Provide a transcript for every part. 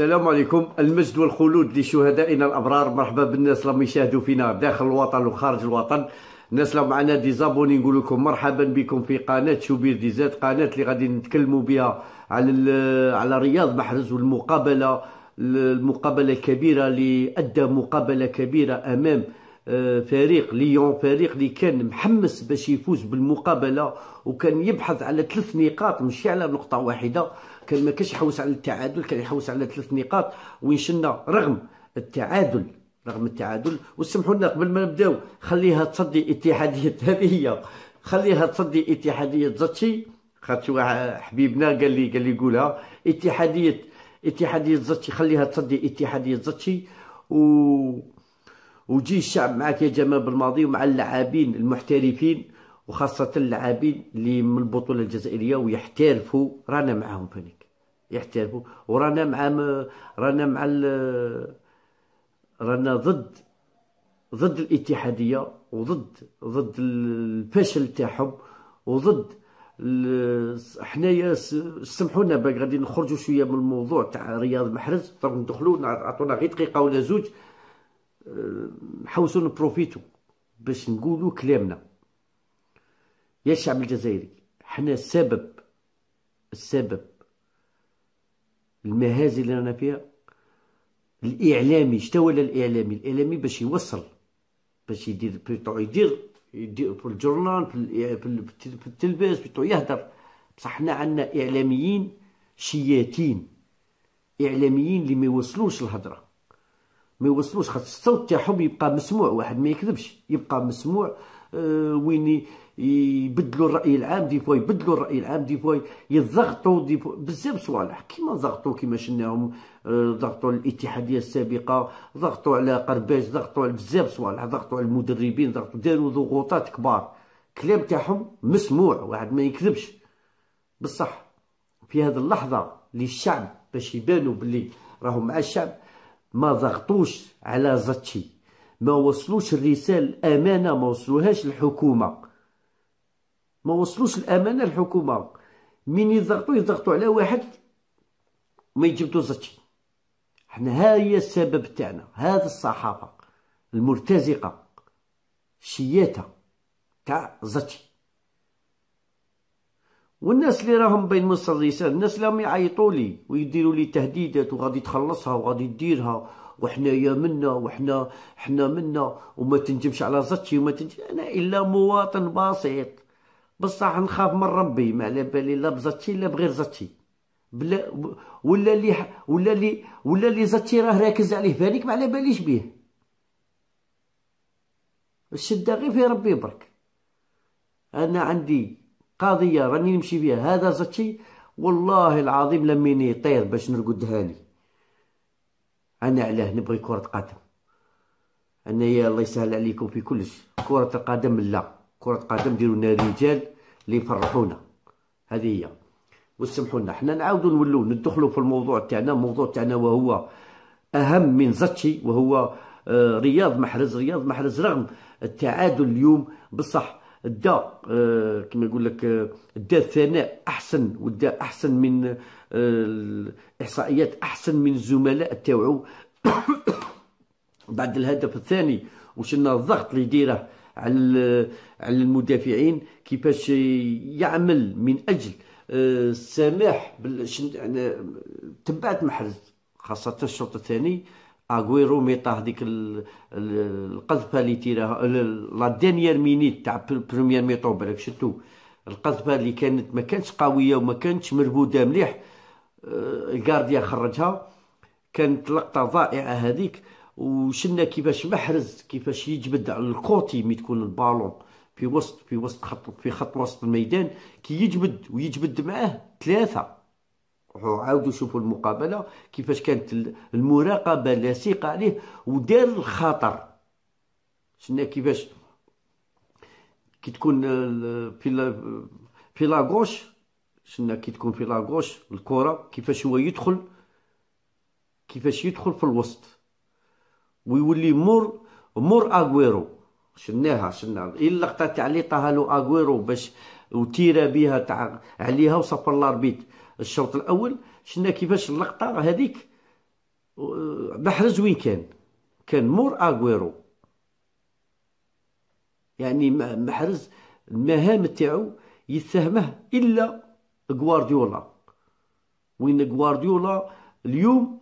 السلام عليكم المجد والخلود لشهدائنا الابرار مرحبا بالناس اللي يشاهدوا فينا داخل الوطن وخارج الوطن الناس اللي معنا دي زابوني نقول لكم مرحبا بكم في قناه شوبير دي زاد قناه اللي غادي نتكلموا بها على على رياض محرز والمقابله المقابله كبيره اللي ادى مقابله كبيره امام آه، فريق ليون فريق اللي كان محمس باش يفوز بالمقابله وكان يبحث على ثلاث نقاط ماشي على نقطه واحده كان ما كانش يحوس على التعادل كان يحوس على ثلاث نقاط وين شلنا رغم التعادل رغم التعادل وسمحوا لنا قبل ما نبداو خليها تصدي اتحاديه هذه هي خليها تصدي اتحاديه زاتشي خاطر حبيبنا قال لي قال لي قولها اتحاديه اتحاديه زاتشي خليها تصدي اتحاديه زاتشي و وجي الشعب معك يا جماعه بالماضي ومع اللاعبين المحترفين وخاصه اللاعبين اللي من البطوله الجزائريه ويحترفوا رانا معاهم فينيك يحترفوا ورانا مع م... رانا مع رانا ضد ضد الاتحاديه وضد ضد الفشل تاعهم وضد حنايا سمحوا لنا باك غادي نخرجوا شويه من الموضوع تاع رياض محرز طب ندخلوا عطونا غير دقيقه ولا زوج أه، نحوسوا نبروفيتو باش نقولوا كلامنا يا الشعب الجزائري حنا السبب السبب المهازل اللي رانا فيها الاعلامي شتا ولا الاعلامي الاعلامي باش يوصل باش يدير بيطو يدير يدير في الجورنال في التلفاز بيطو يهدر بصح حنا عندنا اعلاميين شياتين اعلاميين اللي ما يوصلوش الهضره ما يوصلوش خاطر الصوت تاعهم يبقى مسموع واحد ما يكذبش يبقى مسموع آه، وين يبدلوا الراي العام دي فوا يبدلوا الراي العام دي فوا يضغطوا دي فوا بزاف صوالح كيما ضغطوا كيما شناهم آه، ضغطوا الاتحاديه السابقه ضغطوا على قرباج ضغطوا على بزاف صوالح ضغطوا على المدربين ضغطوا داروا ضغوطات كبار الكلام تاعهم مسموع واحد ما يكذبش بصح في هذه اللحظه للشعب باش يبانوا بلي راهم مع الشعب ما ضغطوش على زاتشي ما وصلوش الرسالة الأمانة ما وصلوهاش الحكومة ما وصلوش الأمانة الحكومة من يضغطوا يضغطوا على واحد ما يجبدو زتي حنا ها هي السبب تاعنا هذا الصحافة المرتزقة الشياتة تاع زتي والناس اللي راهم بين مصر الرسالة الناس اللي راهم يعيطولي ويديرولي تهديدات وغادي تخلصها وغادي ديرها وحنايا منا وحنا حنا منا وما تنجمش على زاتشي وما تنجم انا الا مواطن بسيط بصح نخاف من ربي ما على بالي لا بزاتشي لا بغير زاتشي بلا ولا اللي ولا اللي ولا اللي زاتشي راه راكز عليه بالك ما على باليش بيه الشده غير في ربي برك انا عندي قضيه راني نمشي بها هذا زاتشي والله العظيم لمين يطير باش نرقد هاني انا علاه نبغي كره قدم انايا الله يسهل عليكم في كلش كره القدم لا كره قدم ديروا لنا رجال اللي يفرحونا هذه هي وسمحوا لنا حنا نعاودوا نولوا ندخلوا في الموضوع تاعنا الموضوع تاعنا وهو اهم من زاتشي وهو آه، رياض محرز رياض محرز رغم التعادل اليوم بصح دا آه، كما نقول لك آه، دا ثناء احسن ودا احسن من آه، الاحصائيات احسن من الزملاء تاوعو بعد الهدف الثاني وشلنا الضغط اللي يديره على على المدافعين كيفاش يعمل من اجل السماح بال... يعني تبعت محرز خاصه الشوط الثاني اغويرو ميطا هذيك القذفه اللي تيراها لا دينيير مينيت تاع بريمير ميطو بالك شتو القذفه اللي كانت ما كانتش قويه وما كانتش مربوده مليح آه، الكارديا خرجها كانت لقطه ضائعه هذيك وشنا كيفاش محرز كيفاش يجبد على الكوتي مي تكون البالون في وسط في وسط خط في خط وسط الميدان كي يجبد ويجبد معاه ثلاثه عاودوا شوفوا المقابله كيفاش كانت المراقبه لاصقه عليه ودار الخطر شنا كيفاش كي تكون في لا في لاغوش شفنا كي تكون في لاغوش الكره كيفاش هو يدخل كيفاش يدخل في الوسط ويولي مور مور اغويرو شناها شنا غير اللقطه تاع اللي طاها له اغويرو باش وتيره بها تاع عليها وصفر لاربيت الشوط الاول شفنا كيفاش اللقطه هذيك محرز وين كان كان مور اغويرو يعني محرز المهام تاعو يتهمه الا غوارديولا وين غوارديولا اليوم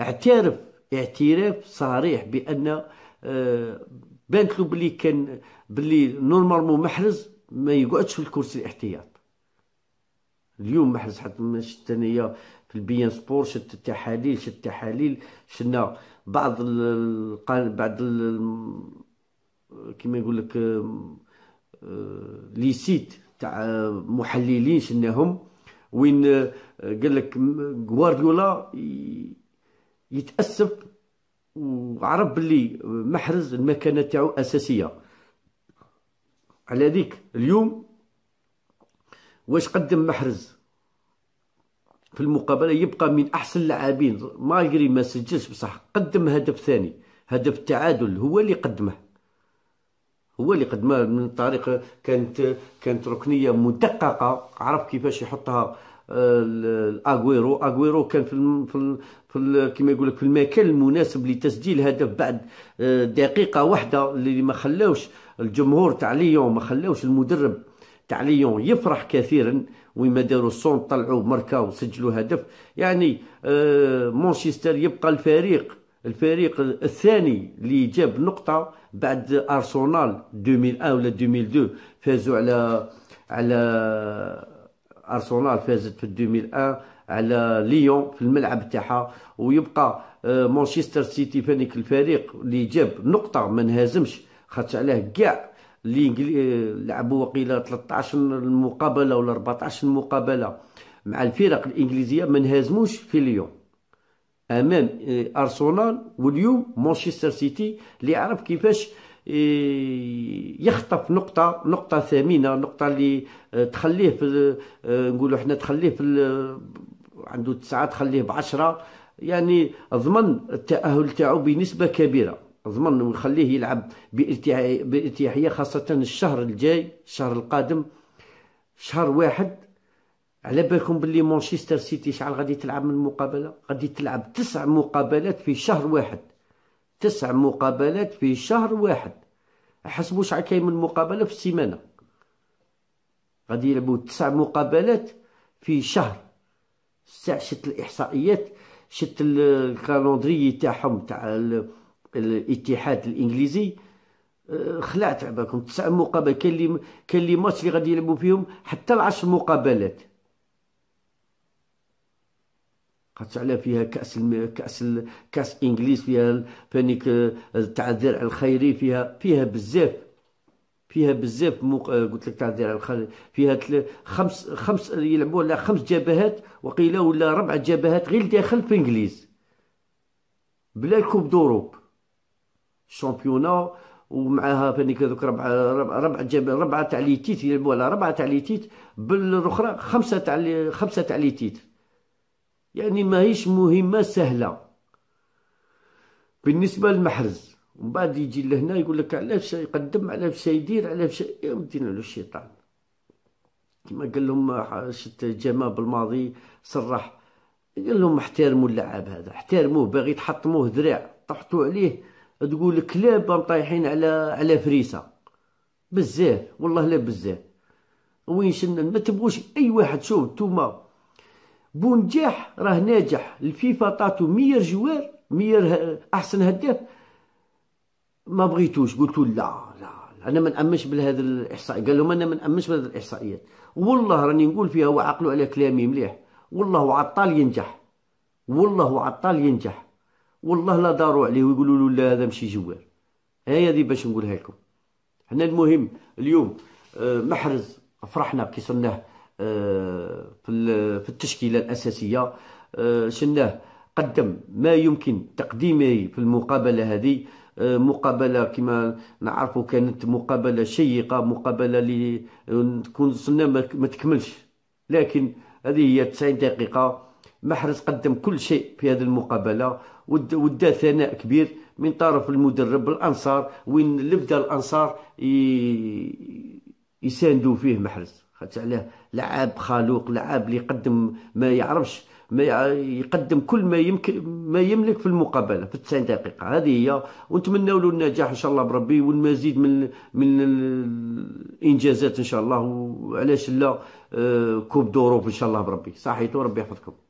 اعترف اعتراف صريح بان آه، بانت له بلي كان بلي نورمالمون محرز ما يقعدش في الكرسي الاحتياط اليوم ما حس حتى شت انايا في البيان سبور شت التحاليل شت التحاليل شنا بعض القان بعض كيما يقول لك آه، لي سيت تاع آه، محللين شناهم وين آه، قال لك غوارديولا يتاسف وعرف بلي محرز المكانه تاعو اساسيه على ذيك اليوم واش قدم محرز في المقابله يبقى من احسن اللاعبين مالغري ما سجلش بصح قدم هدف ثاني هدف التعادل هو اللي قدمه هو اللي قدمه من طريق كانت كانت ركنيه مدققه عرف كيفاش يحطها آه، الاغويرو اغويرو كان في في, في كما يقول لك في المكان المناسب لتسجيل هدف بعد آه، دقيقه واحده اللي ما خلاوش الجمهور تاع ليون ما خلاوش المدرب تاع ليون يفرح كثيرا ويما داروا الصون طلعوا مركا وسجلوا هدف يعني آه، مانشستر يبقى الفريق الفريق الثاني اللي جاب نقطة بعد أرسنال 2001 ولا 2002 فازوا على على أرسنال فازت في 2001 على ليون في الملعب تاعها ويبقى آه، مانشستر سيتي فانيك الفريق اللي جاب نقطة ما انهزمش خاطش عليه كاع اللي لعبوا وقيلا 13 مقابله ولا 14 مقابله مع الفرق الانجليزيه ما نهزموش في ليون امام آه، ارسنال واليوم مانشستر سيتي اللي عرف كيفاش آه، يخطف نقطة نقطة ثمينة نقطة اللي آه، تخليه في نقولوا حنا تخليه في عنده تسعة تخليه بعشرة يعني ضمن التأهل تاعو بنسبة كبيرة نضمن ونخليه يلعب بارتياحيه خاصه الشهر الجاي الشهر القادم شهر واحد على بالكم باللي مانشستر سيتي شحال غادي تلعب من مقابله غادي تلعب تسع مقابلات في شهر واحد تسع مقابلات في شهر واحد حسبوا شحال كاين من مقابله في السيمانه غادي يلعبوا تسع مقابلات في شهر ساعة شت الاحصائيات شت الكالندري تاعهم تاع الاتحاد الانجليزي آه، على بالكم تسع مقابلات كان لي كان لي ماتش اللي غادي يلعبوا فيهم حتى العشر مقابلات قطعت على فيها كاس الم... كاس ال... كاس انجليز فيها فانيك تاع آه، الدرع الخيري فيها فيها بزاف فيها بزاف مق... آه، قلت لك تاع الدرع الخيري فيها تل... خمس خمس يلعبوا على خمس جبهات وقيله ولا ربع جبهات غير داخل في انجليز بلا كوب دوروب الشامبيونا ومعها فانيك هذوك ربع ربع جاب ربع تاع لي تيت يلعبوا على ربع تاع لي تيت بالاخرى خمسه تاع خمسه تاع لي تيت يعني ماهيش مهمه سهله بالنسبه للمحرز ومن بعد يجي لهنا يقول لك علاش يقدم علاش يدير علاش يا ودينا له الشيطان كما قال لهم شت جما بالماضي صرح قال لهم احترموا اللاعب هذا احترموه باغي تحطموه ذراع تحطوا عليه تقول كلاب طايحين على على فريسه بزاف والله لا بزاف وين شنن ما تبغوش اي واحد شوف توما بونجاح راه ناجح الفيفا طاتو مير جوار مير احسن هداف ما بغيتوش قلت لا لا انا ما نامنش بهذا الاحصاء قال لهم انا ما نامنش بهذه الاحصائيات والله راني نقول فيها وعقلوا على كلامي مليح والله عطال ينجح والله عطال ينجح والله لا داروا عليه ويقولوا له لا هذا ماشي جوال هي هذه باش نقولها لكم حنا المهم اليوم آه، محرز فرحنا كي صرناه آه، في التشكيله الاساسيه شناه آه، قدم ما يمكن تقديمه في المقابله هذه مقابله كما نعرفوا كانت مقابله شيقه مقابله اللي تكون صرنا ما تكملش لكن هذه هي 90 دقيقه محرز قدم كل شيء في هذه المقابله ودا ثناء كبير من طرف المدرب الانصار وين لبدا الانصار يساندوا فيه محرز خاطر عليه لعاب خالوق لعاب اللي يقدم ما يعرفش ما يقدم كل ما يمكن ما يملك في المقابله في 90 دقيقه هذه هي ونتمنوا له النجاح ان شاء الله بربي والمزيد من من الانجازات ان شاء الله وعلاش لا آه، كوب دوروب ان شاء الله بربي صحيتو ربي يحفظكم